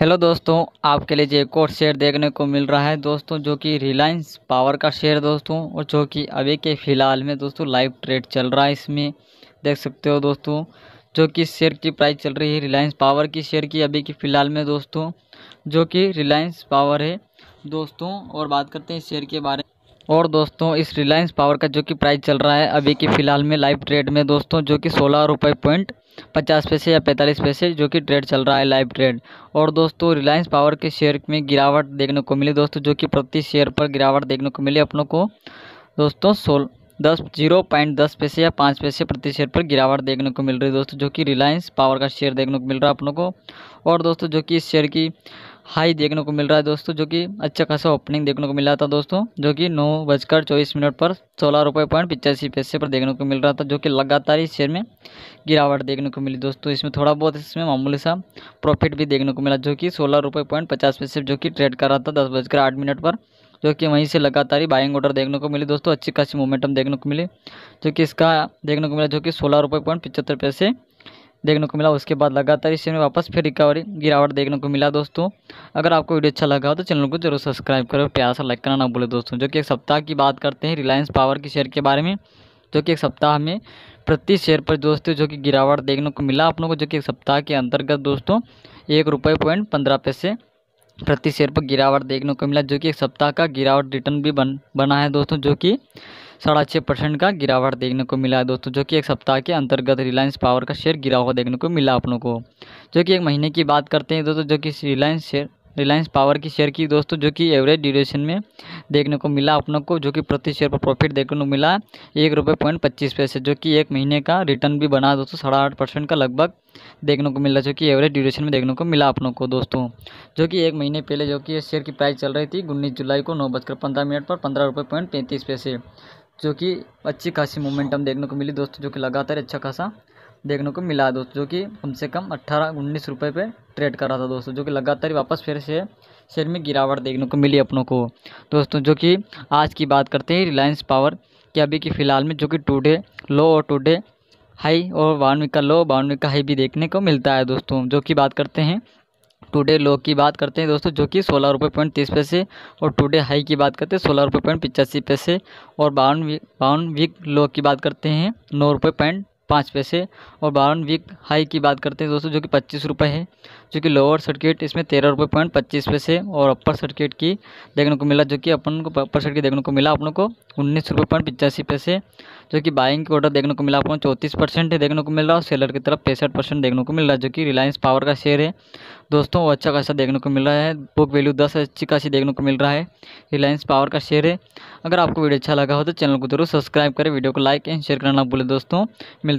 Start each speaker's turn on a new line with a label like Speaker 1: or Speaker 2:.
Speaker 1: hello दोस्तों आपके लिए एक और शेयर देखने को मिल रहा है दोस्तों जो कि रिलायंस पावर का शेयर दोस्तों और जो कि अभी के फ़िलहाल में दोस्तों लाइव ट्रेड चल रहा है इसमें देख सकते हो दोस्तों जो कि शेयर की प्राइस चल रही है रिलायंस पावर की शेयर की अभी के फ़िलहाल में दोस्तों जो कि रिलायंस पावर है दोस्तों और बात करते हैं शेयर के बारे में और दोस्तों इस रिलायंस पावर का जो कि प्राइस चल रहा है अभी की फ़िलहाल में लाइव ट्रेड में दोस्तों जो कि सोलह रुपये पॉइंट पचास पैसे या पैंतालीस पैसे जो कि ट्रेड चल रहा है लाइव ट्रेड और दोस्तों रिलायंस पावर के शेयर में गिरावट देखने को मिली दोस्तों जो कि प्रति शेयर पर गिरावट देखने को मिली अपनों को दोस्तों सोल दस जीरो पॉइंट दस पैसे या पाँच पैसे प्रति शेयर पर गिरावट देखने को मिल रही है दोस्तों जो कि रिलायंस पावर का शेयर देखने को मिल रहा है अपनों को और दोस्तों जो कि इस शेयर की हाई देखने को मिल रहा है दोस्तों जो कि अच्छा खासा ओपनिंग देखने को मिला था दोस्तों जो कि नौ बजकर चौबीस मिनट पर सोलह रुपये पॉइंट पिचासी पैसे पर देखने को मिल रहा था जो कि लगातार ही शेयर में गिरावट देखने को मिली दोस्तों इसमें थोड़ा बहुत इसमें मामूली सा प्रॉफिट भी देखने को मिला जो कि सोलह रुपये पॉइंट पचास पैसे जो कि ट्रेड कर रहा था दस बजकर आठ मिनट पर जो कि वहीं से लगातार ही बाइंग ऑर्डर देखने को मिली दोस्तों अच्छी खासी मोमेंटम देखने को मिली जो कि इसका देखने को मिला जो कि सोलह रुपये पॉइंट पचहत्तर पैसे देखने को मिला उसके बाद लगातार इस शेयर में वापस फिर रिकवरी गिरावट देखने को मिला दोस्तों अगर आपको वीडियो अच्छा लगा हो तो चैनल को जरूर सब्सक्राइब करो प्यारा सा लाइक करना ना भूलें दोस्तों जो कि एक सप्ताह की बात करते हैं रिलायंस पावर के शेयर के बारे में जो कि एक सप्ताह में प्रति शेयर पर दोस्तों जो कि गिरावट देखने को मिला आप लोगों को जो कि एक सप्ताह के अंतर्गत दोस्तों एक रुपये पॉइंट पंद्रह पैसे प्रति शेयर पर गिरावट देखने को मिला जो कि एक सप्ताह का गिरावट रिटर्न भी बन बना है दोस्तों जो कि साढ़ा छः परसेंट का गिरावट देखने को मिला है दोस्तों जो कि एक सप्ताह के अंतर्गत रिलायंस पावर का शेयर गिरा हुआ देखने को मिला अपनों को जो कि एक महीने की बात करते हैं दोस्तों जो कि रिलायंस शेयर रिलायंस पावर की शेयर की दोस्तों जो कि एवरेज ड्यूरेशन में देखने को मिला अपनों को जो कि प्रति शेयर पर प्रॉफिट देखने को मिला एक रुपये पॉइंट पच्चीस पैसे जो कि एक महीने का रिटर्न भी बना दोस्तों साढ़ा आठ परसेंट का लगभग देखने को मिला जो कि एवरेज ड्यूरेशन में देखने को मिला अपनों को दोस्तों जो कि एक महीने पहले जो कि शेयर की प्राइस चल रही थी उन्नीस जुलाई को नौ बजकर पंद्रह मिनट पर पंद्रह रुपये पॉइंट पैंतीस पैसे जो कि अच्छी खासी मोमेंटम देखने को मिली दोस्तों जो कि लगातार अच्छा खासा देखने को मिला दोस्तों जो कि कम से कम अट्ठारह उन्नीस रुपये पे ट्रेड कर रहा था दोस्तों जो कि लगातार वापस फिर से शेयर में गिरावट देखने को मिली अपनों को दोस्तों जो कि आज की बात करते हैं रिलायंस पावर कि अभी की फ़िलहाल में जो कि टूडे लो और टूडे हाई और बानवे का लो बानवे का हाई भी देखने को मिलता है दोस्तों जो कि बात करते हैं टुडे लो की बात करते हैं दोस्तों जो कि सोलह रुपये पॉइंट तीस पैसे और टुडे हाई की बात करते हैं सोलह रुपये पॉइंट पचासी पैसे और बावन वी, बावन वीक लो की बात करते हैं नौ रुपये पॉइंट पाँच पैसे और बावन वीक हाई की बात करते हैं तो दोस्तों जो कि पच्चीस रुपये है जो कि लोअर सर्किट इसमें तेरह रुपये पॉइंट पच्चीस पैसे और अपर सर्किट की देखने को मिला जो कि अपन को अपर सर्किट देखने को मिला अपनों को उन्नीस रुपये पॉइंट पचासी पैसे जो कि बाइंग के ऑर्डर देखने को मिला अपन चौंतीस परसेंट देखने को मिल रहा और सेलर की तरफ पैंसठ परसेंट देखने को मिल रहा है जो कि रिलायंस पावर का शेयर है दोस्तों वो अच्छा खासा देखने को मिल रहा है बुक वैल्यू दस अच्छी खासी देखने को मिल रहा है रिलायंस पावर का शेयर है अगर आपको वीडियो अच्छा लगा हो तो चैनल को जरूर सब्सक्राइब करें वीडियो को लाइक एंड शेयर करना ना भूलें दोस्तों मिलते